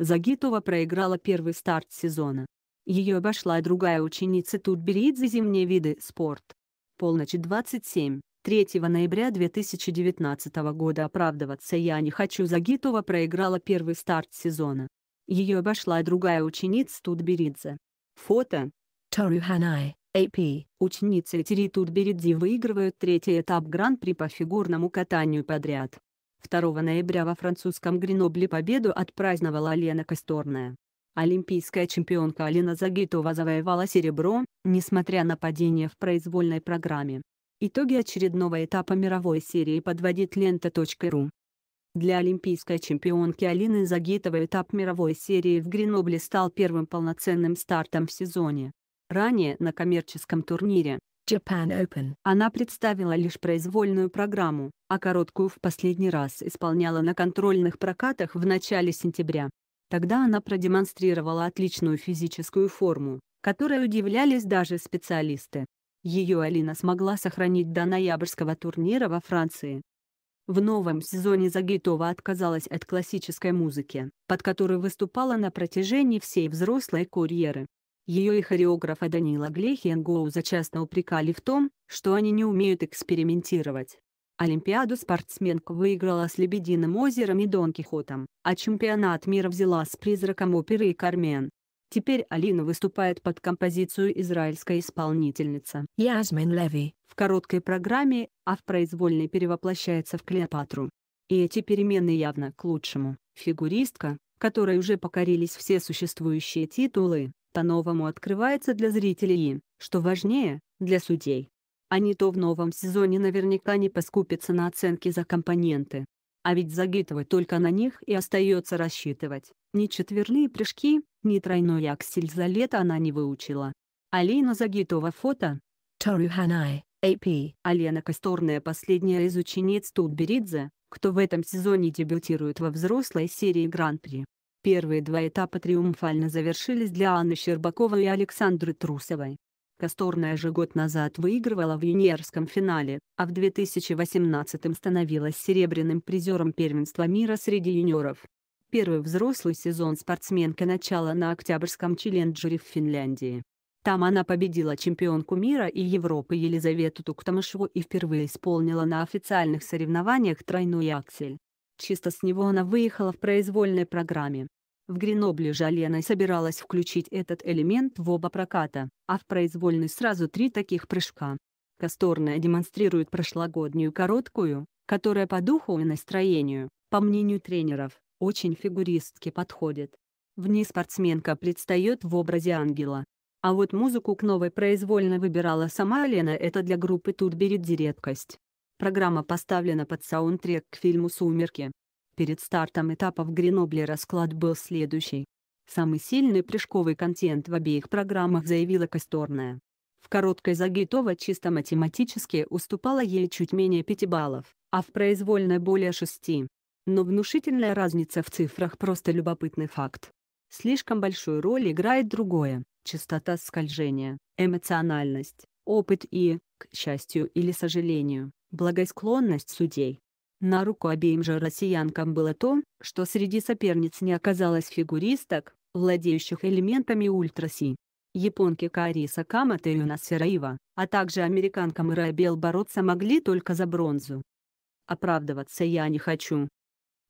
Загитова проиграла первый старт сезона. Ее обошла другая ученица Тутберидзе «Зимние виды спорт». Полночь 27. 3 ноября 2019 года оправдываться я не хочу Загитова проиграла первый старт сезона. Ее обошла другая ученица Тутберидзе. Фото. Тору Ханай, AP. Ученица Этери Тутберидзе выигрывают третий этап Гран-при по фигурному катанию подряд. 2 ноября во французском Гренобле победу отпраздновала Лена Косторная. Олимпийская чемпионка Алина Загитова завоевала серебро, несмотря на падение в произвольной программе. Итоги очередного этапа мировой серии подводит лента.ру. Для олимпийской чемпионки Алины Загитовой этап мировой серии в Гренобле стал первым полноценным стартом в сезоне. Ранее на коммерческом турнире, Japan Open. Она представила лишь произвольную программу, а короткую в последний раз исполняла на контрольных прокатах в начале сентября. Тогда она продемонстрировала отличную физическую форму, которой удивлялись даже специалисты. Ее Алина смогла сохранить до ноябрьского турнира во Франции. В новом сезоне Загитова отказалась от классической музыки, под которой выступала на протяжении всей взрослой карьеры. Ее и хореографа Данила Глехенгоу зачастно упрекали в том, что они не умеют экспериментировать. Олимпиаду спортсменка выиграла с «Лебединым озером» и «Дон Кихотом», а чемпионат мира взяла с «Призраком оперы» и «Кармен». Теперь Алина выступает под композицию израильская исполнительница Ясмин Леви в короткой программе, а в произвольной перевоплощается в Клеопатру. И эти перемены явно к лучшему. Фигуристка, которой уже покорились все существующие титулы, по-новому открывается для зрителей и, что важнее, для судей. Они то в новом сезоне наверняка не поскупятся на оценки за компоненты. А ведь Загитова только на них и остается рассчитывать. Ни четверные прыжки, ни тройной аксель за лето она не выучила. Алина Загитова фото. Тору Ханай, А.П. Алена Касторная последняя из учениц Тутберидзе, кто в этом сезоне дебютирует во взрослой серии Гран-при. Первые два этапа триумфально завершились для Анны Щербаковой и Александры Трусовой. Касторная же год назад выигрывала в юниорском финале, а в 2018 м становилась серебряным призером первенства мира среди юниоров. Первый взрослый сезон спортсменка начала на октябрьском челленджере в Финляндии. Там она победила чемпионку мира и Европы Елизавету Туктамышеву и впервые исполнила на официальных соревнованиях тройную аксель. Чисто с него она выехала в произвольной программе. В Гренобле Жалена собиралась включить этот элемент в оба проката, а в произвольный сразу три таких прыжка. Касторная демонстрирует прошлогоднюю короткую, которая по духу и настроению, по мнению тренеров, очень фигуристке подходит. В ней спортсменка предстает в образе ангела. А вот музыку к новой произвольно выбирала сама Алена, это для группы тут Турберидзи редкость. Программа поставлена под саундтрек к фильму «Сумерки», Перед стартом этапа в Гренобле расклад был следующий. Самый сильный прыжковый контент в обеих программах заявила Косторная. В короткой Загитова чисто математически уступала ей чуть менее 5 баллов, а в произвольной более 6. Но внушительная разница в цифрах просто любопытный факт. Слишком большую роль играет другое – частота скольжения, эмоциональность, опыт и, к счастью или сожалению, благосклонность судей. На руку обеим же россиянкам было то, что среди соперниц не оказалось фигуристок, владеющих элементами ультраси. Японки Кариса Камата и Юна Сираева, а также американка Мэрая Бел бороться могли только за бронзу. Оправдываться я не хочу.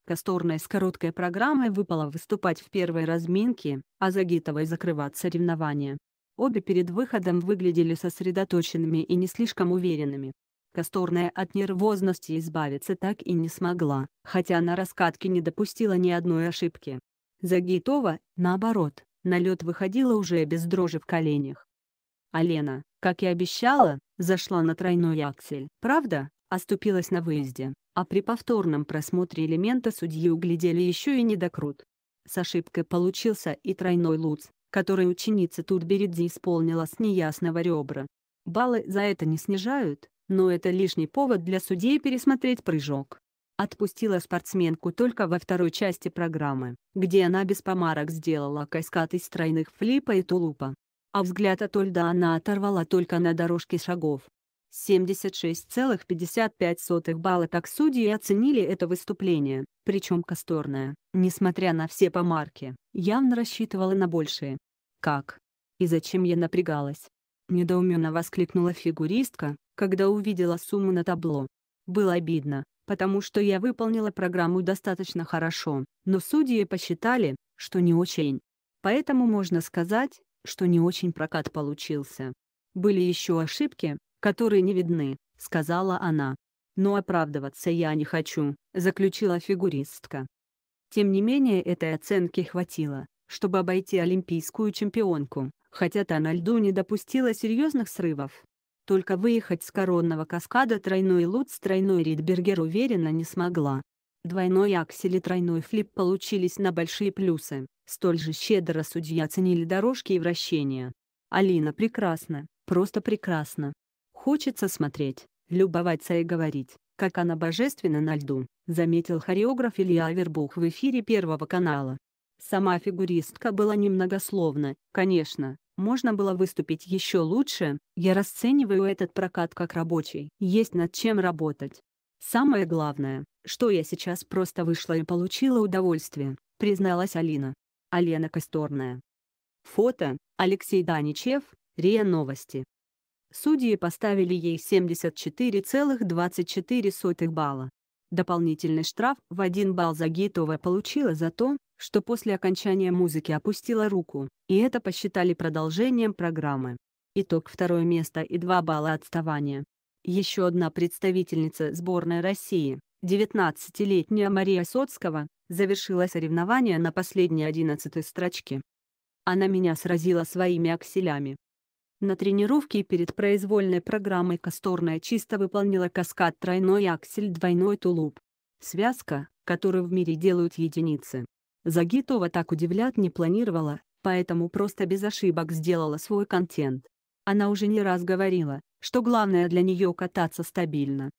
Касторная с короткой программой выпала выступать в первой разминке, а Загитовой закрывать соревнования. Обе перед выходом выглядели сосредоточенными и не слишком уверенными. Касторная от нервозности избавиться так и не смогла, хотя на раскатке не допустила ни одной ошибки. Загитова, наоборот, на лед выходила уже без дрожи в коленях. Алена, как и обещала, зашла на тройной аксель. Правда, оступилась на выезде, а при повторном просмотре элемента судьи углядели еще и недокрут. С ошибкой получился и тройной луц, который ученица Турберидзе исполнила с неясного ребра. Баллы за это не снижают, но это лишний повод для судей пересмотреть прыжок. Отпустила спортсменку только во второй части программы, где она без помарок сделала каскад из тройных флипа и тулупа. А взгляд от Ольда она оторвала только на дорожке шагов. 76,55 балла так судьи оценили это выступление, причем Касторная, несмотря на все помарки, явно рассчитывала на большее. «Как? И зачем я напрягалась?» Недоуменно воскликнула фигуристка, когда увидела сумму на табло. Было обидно, потому что я выполнила программу достаточно хорошо, но судьи посчитали, что не очень. Поэтому можно сказать, что не очень прокат получился. Были еще ошибки, которые не видны, сказала она. Но оправдываться я не хочу, заключила фигуристка. Тем не менее этой оценки хватило, чтобы обойти олимпийскую чемпионку, хотя та на льду не допустила серьезных срывов. Только выехать с коронного каскада тройной лут с тройной Ридбергер уверенно не смогла. Двойной аксель и тройной флип получились на большие плюсы, столь же щедро судьи оценили дорожки и вращения. Алина прекрасна, просто прекрасна. Хочется смотреть, любоваться и говорить, как она божественна на льду, заметил хореограф Илья Авербух в эфире Первого канала. Сама фигуристка была немногословна, конечно, можно было выступить еще лучше, я расцениваю этот прокат как рабочий. Есть над чем работать. Самое главное, что я сейчас просто вышла и получила удовольствие, призналась Алина. Алена Косторная. Фото, Алексей Даничев, РИА Новости. Судьи поставили ей 74,24 балла. Дополнительный штраф в 1 балл Загитова получила за то, что после окончания музыки опустила руку, и это посчитали продолжением программы. Итог второе место и 2 балла отставания. Еще одна представительница сборной России, 19-летняя Мария Соцкого, завершила соревнование на последней 11 строчке. Она меня сразила своими акселями. На тренировке перед произвольной программой Касторная чисто выполнила каскад тройной аксель двойной тулуп. Связка, которую в мире делают единицы. Загитова так удивлять не планировала, поэтому просто без ошибок сделала свой контент. Она уже не раз говорила, что главное для нее кататься стабильно.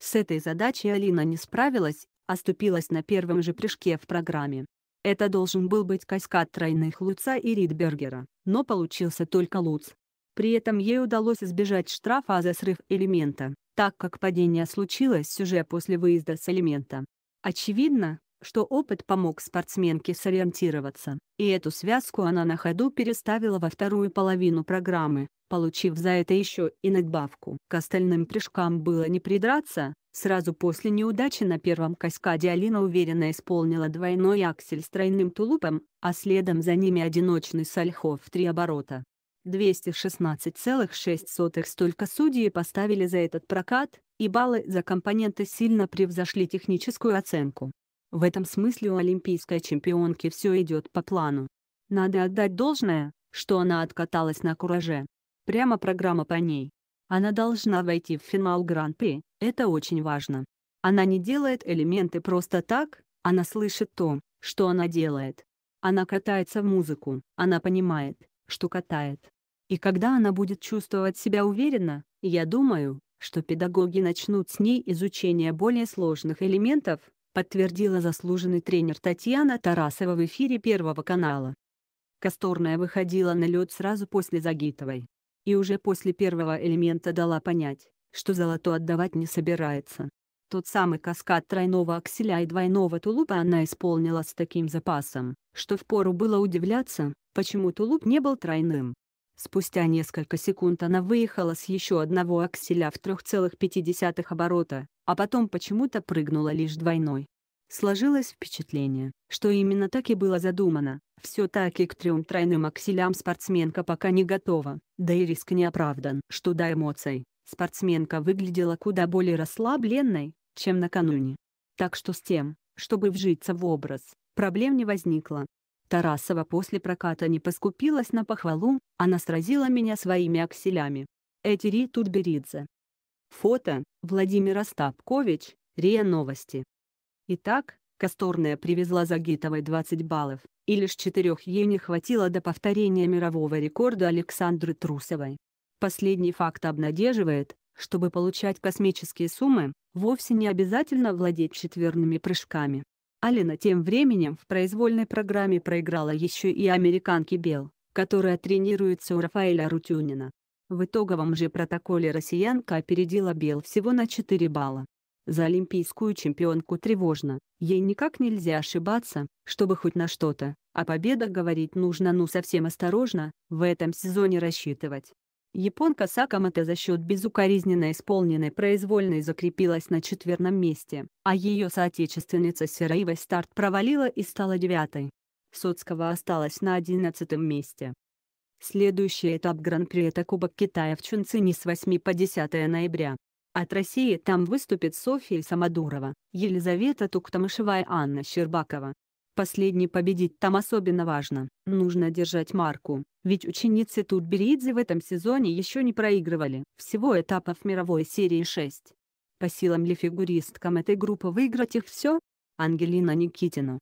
С этой задачей Алина не справилась, оступилась а на первом же прыжке в программе. Это должен был быть каскад тройных Луца и Ридбергера, но получился только Луц. При этом ей удалось избежать штрафа за срыв элемента, так как падение случилось уже после выезда с элемента. Очевидно, что опыт помог спортсменке сориентироваться, и эту связку она на ходу переставила во вторую половину программы, получив за это еще и надбавку. К остальным прыжкам было не придраться, сразу после неудачи на первом каскаде Алина уверенно исполнила двойной аксель с тройным тулупом, а следом за ними одиночный сальхо в три оборота. 216,6 столько судьи поставили за этот прокат, и баллы за компоненты сильно превзошли техническую оценку. В этом смысле у олимпийской чемпионки все идет по плану. Надо отдать должное, что она откаталась на кураже. Прямо программа по ней. Она должна войти в финал Гран-при, это очень важно. Она не делает элементы просто так, она слышит то, что она делает. Она катается в музыку, она понимает, что катает. И когда она будет чувствовать себя уверенно, я думаю, что педагоги начнут с ней изучение более сложных элементов, подтвердила заслуженный тренер Татьяна Тарасова в эфире Первого канала. Касторная выходила на лед сразу после Загитовой. И уже после первого элемента дала понять, что золото отдавать не собирается. Тот самый каскад тройного акселя и двойного тулупа она исполнила с таким запасом, что впору было удивляться, почему тулуп не был тройным. Спустя несколько секунд она выехала с еще одного акселя в 3,5 оборота, а потом почему-то прыгнула лишь двойной. Сложилось впечатление, что именно так и было задумано. Все-таки к трем тройным акселям спортсменка пока не готова, да и риск не оправдан. Что до эмоций, спортсменка выглядела куда более расслабленной, чем накануне. Так что с тем, чтобы вжиться в образ, проблем не возникло. Тарасова после проката не поскупилась на похвалу, она сразила меня своими акселями. Этери Тутберидзе. Фото, Владимир Остапкович, РИА Новости. Итак, Касторная привезла Загитовой 20 баллов, и лишь четырех ей не хватило до повторения мирового рекорда Александры Трусовой. Последний факт обнадеживает, чтобы получать космические суммы, вовсе не обязательно владеть четверными прыжками. Алина тем временем в произвольной программе проиграла еще и американке Бел, которая тренируется у Рафаэля Рутюнина. В итоговом же протоколе россиянка опередила Бел всего на 4 балла. За олимпийскую чемпионку тревожно, ей никак нельзя ошибаться, чтобы хоть на что-то, о а победах говорить нужно ну совсем осторожно, в этом сезоне рассчитывать. Японка Сакамото за счет безукоризненно исполненной произвольной закрепилась на четверном месте, а ее соотечественница Сераева старт провалила и стала девятой. Соцкого осталась на одиннадцатом месте. Следующий этап Гран-при – это Кубок Китая в Чунцине с 8 по 10 ноября. От России там выступит Софья Самодурова, Елизавета Туктамышева и Анна Щербакова. Последний победить там особенно важно, нужно держать марку, ведь ученицы Тутберидзе в этом сезоне еще не проигрывали, всего этапов мировой серии 6. По силам ли фигуристкам этой группы выиграть их все? Ангелина Никитина,